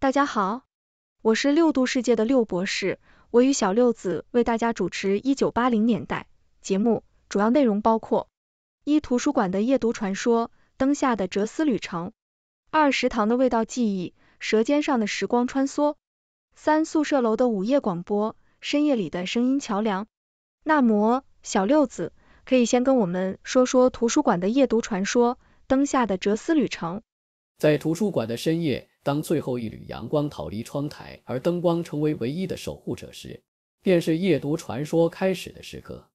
大家好，我是六度世界的六博士，我与小六子为大家主持一九八零年代节目，主要内容包括：一、图书馆的夜读传说，灯下的哲思旅程；二、食堂的味道记忆，舌尖上的时光穿梭；三、宿舍楼的午夜广播，深夜里的声音桥梁。那么，小六子可以先跟我们说说图书馆的夜读传说，灯下的哲思旅程。在图书馆的深夜。当最后一缕阳光逃离窗台，而灯光成为唯一的守护者时，便是夜读传说开始的时刻。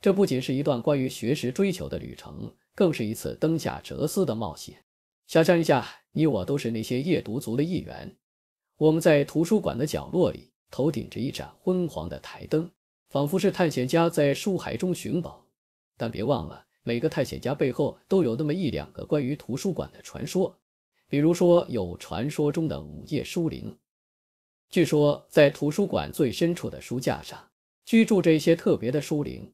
这不仅是一段关于学识追求的旅程，更是一次灯下哲思的冒险。想象一下，你我都是那些夜读族的一员，我们在图书馆的角落里，头顶着一盏昏黄的台灯，仿佛是探险家在书海中寻宝。但别忘了，每个探险家背后都有那么一两个关于图书馆的传说。比如说，有传说中的午夜书灵。据说，在图书馆最深处的书架上，居住着一些特别的书灵。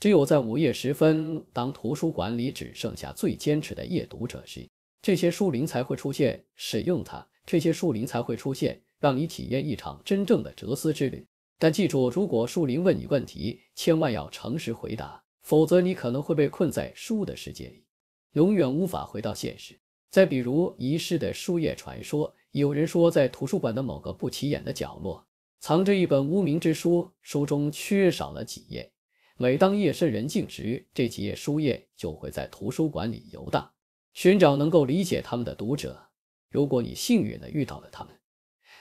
只有在午夜时分，当图书馆里只剩下最坚持的夜读者时，这些书灵才会出现。使用它，这些书灵才会出现，让你体验一场真正的哲思之旅。但记住，如果书灵问你问题，千万要诚实回答，否则你可能会被困在书的世界里，永远无法回到现实。再比如，遗失的书页传说。有人说，在图书馆的某个不起眼的角落，藏着一本无名之书，书中缺少了几页。每当夜深人静时，这几页书页就会在图书馆里游荡，寻找能够理解他们的读者。如果你幸运地遇到了他们，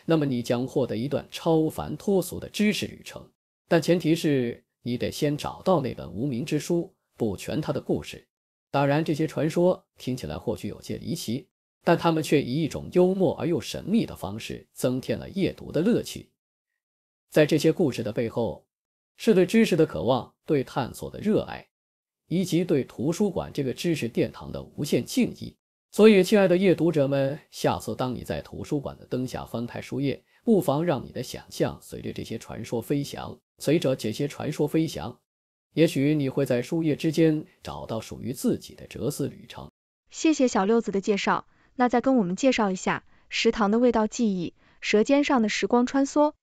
那么你将获得一段超凡脱俗的知识旅程。但前提是你得先找到那本无名之书，补全它的故事。当然，这些传说听起来或许有些离奇，但他们却以一种幽默而又神秘的方式增添了夜读的乐趣。在这些故事的背后，是对知识的渴望、对探索的热爱，以及对图书馆这个知识殿堂的无限敬意。所以，亲爱的夜读者们，下次当你在图书馆的灯下翻开书页，不妨让你的想象随着这些传说飞翔，随着这些传说飞翔。也许你会在树叶之间找到属于自己的哲思旅程。谢谢小六子的介绍，那再跟我们介绍一下食堂的味道记忆，舌尖上的时光穿梭。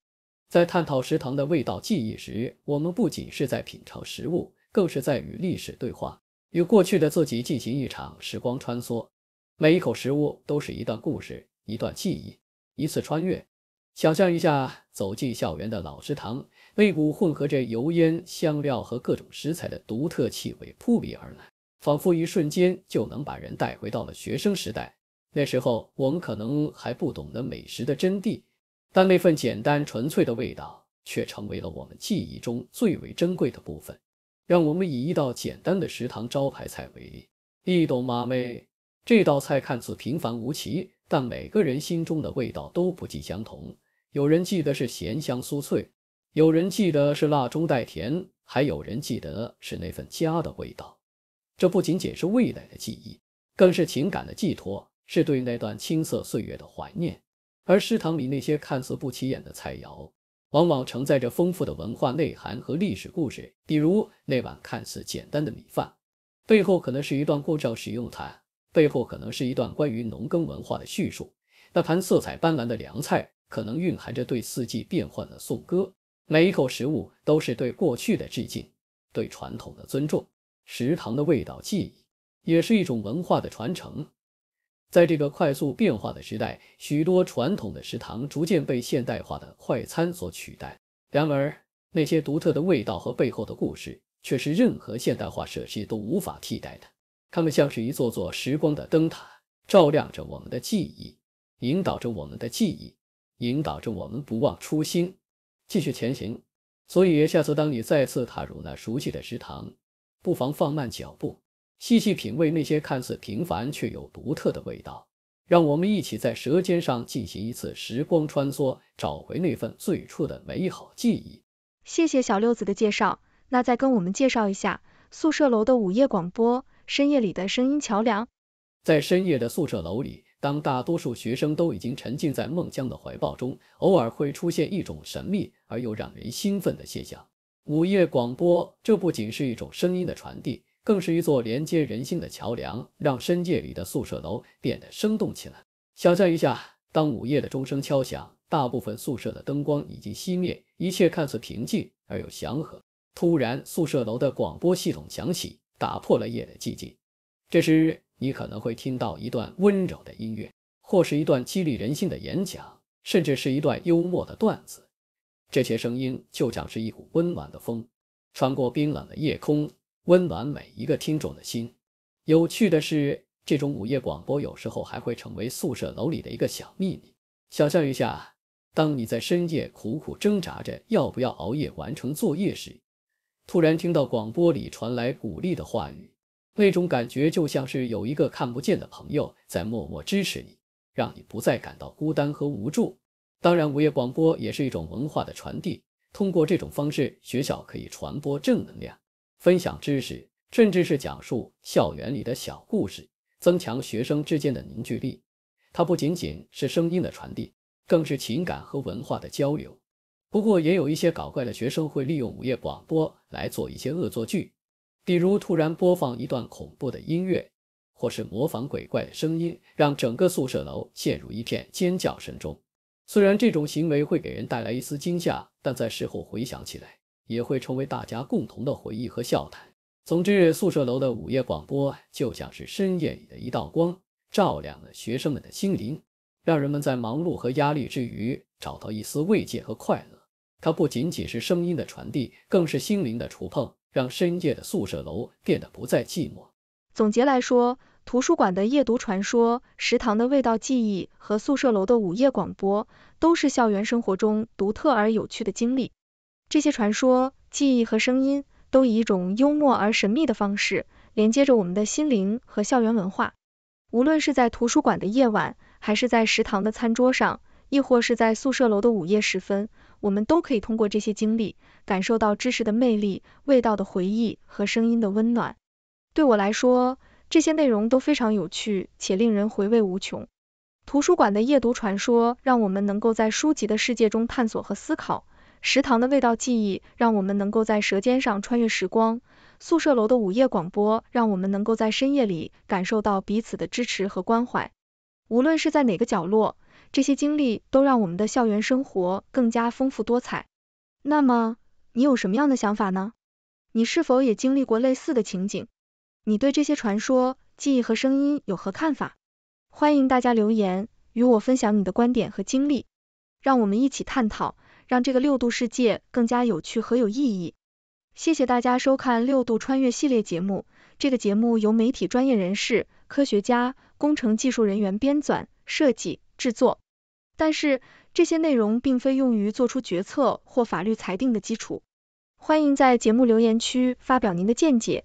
在探讨食堂的味道记忆时，我们不仅是在品尝食物，更是在与历史对话，与过去的自己进行一场时光穿梭。每一口食物都是一段故事，一段记忆，一次穿越。想象一下，走进校园的老食堂。肋骨混合着油烟、香料和各种食材的独特气味扑鼻而来，仿佛一瞬间就能把人带回到了学生时代。那时候我们可能还不懂得美食的真谛，但那份简单纯粹的味道却成为了我们记忆中最为珍贵的部分。让我们以一道简单的食堂招牌菜为例——一懂马妹这道菜看似平凡无奇，但每个人心中的味道都不尽相同。有人记得是咸香酥脆。有人记得是辣中带甜，还有人记得是那份家的味道。这不仅仅是味蕾的记忆，更是情感的寄托，是对那段青涩岁月的怀念。而食堂里那些看似不起眼的菜肴，往往承载着丰富的文化内涵和历史故事。比如那碗看似简单的米饭，背后可能是一段过灶使用谈，背后可能是一段关于农耕文化的叙述。那盘色彩斑斓的凉菜，可能蕴含着对四季变换的颂歌。每一口食物都是对过去的致敬，对传统的尊重。食堂的味道记忆，也是一种文化的传承。在这个快速变化的时代，许多传统的食堂逐渐被现代化的快餐所取代。然而，那些独特的味道和背后的故事，却是任何现代化设施都无法替代的。它们像是一座座时光的灯塔，照亮着我们的记忆，引导着我们的记忆，引导着我们不忘初心。继续前行。所以下次当你再次踏入那熟悉的食堂，不妨放慢脚步，细细品味那些看似平凡却有独特的味道。让我们一起在舌尖上进行一次时光穿梭，找回那份最初的美好记忆。谢谢小六子的介绍。那再跟我们介绍一下宿舍楼的午夜广播，深夜里的声音桥梁。在深夜的宿舍楼里，当大多数学生都已经沉浸在梦乡的怀抱中，偶尔会出现一种神秘。而又让人兴奋的现象。午夜广播，这不仅是一种声音的传递，更是一座连接人性的桥梁，让深夜里的宿舍楼变得生动起来。想象一下，当午夜的钟声敲响，大部分宿舍的灯光已经熄灭，一切看似平静而又祥和。突然，宿舍楼的广播系统响起，打破了夜的寂静。这时，你可能会听到一段温柔的音乐，或是一段激励人心的演讲，甚至是一段幽默的段子。这些声音就像是一股温暖的风，穿过冰冷的夜空，温暖每一个听众的心。有趣的是，这种午夜广播有时候还会成为宿舍楼里的一个小秘密。想象一下，当你在深夜苦苦挣扎着要不要熬夜完成作业时，突然听到广播里传来鼓励的话语，那种感觉就像是有一个看不见的朋友在默默支持你，让你不再感到孤单和无助。当然，午夜广播也是一种文化的传递。通过这种方式，学校可以传播正能量，分享知识，甚至是讲述校园里的小故事，增强学生之间的凝聚力。它不仅仅是声音的传递，更是情感和文化的交流。不过，也有一些搞怪的学生会利用午夜广播来做一些恶作剧，比如突然播放一段恐怖的音乐，或是模仿鬼怪的声音，让整个宿舍楼陷入一片尖叫声中。虽然这种行为会给人带来一丝惊吓，但在事后回想起来，也会成为大家共同的回忆和笑谈。总之，宿舍楼的午夜广播就像是深夜里的一道光，照亮了学生们的心灵，让人们在忙碌和压力之余找到一丝慰藉和快乐。它不仅仅是声音的传递，更是心灵的触碰，让深夜的宿舍楼变得不再寂寞。总结来说，图书馆的夜读传说、食堂的味道记忆和宿舍楼的午夜广播，都是校园生活中独特而有趣的经历。这些传说、记忆和声音，都以一种幽默而神秘的方式，连接着我们的心灵和校园文化。无论是在图书馆的夜晚，还是在食堂的餐桌上，亦或是在宿舍楼的午夜时分，我们都可以通过这些经历，感受到知识的魅力、味道的回忆和声音的温暖。对我来说，这些内容都非常有趣且令人回味无穷。图书馆的夜读传说让我们能够在书籍的世界中探索和思考；食堂的味道记忆让我们能够在舌尖上穿越时光；宿舍楼的午夜广播让我们能够在深夜里感受到彼此的支持和关怀。无论是在哪个角落，这些经历都让我们的校园生活更加丰富多彩。那么，你有什么样的想法呢？你是否也经历过类似的情景？你对这些传说、记忆和声音有何看法？欢迎大家留言与我分享你的观点和经历，让我们一起探讨，让这个六度世界更加有趣和有意义。谢谢大家收看六度穿越系列节目，这个节目由媒体专业人士、科学家、工程技术人员编纂、设计、制作，但是这些内容并非用于做出决策或法律裁定的基础。欢迎在节目留言区发表您的见解。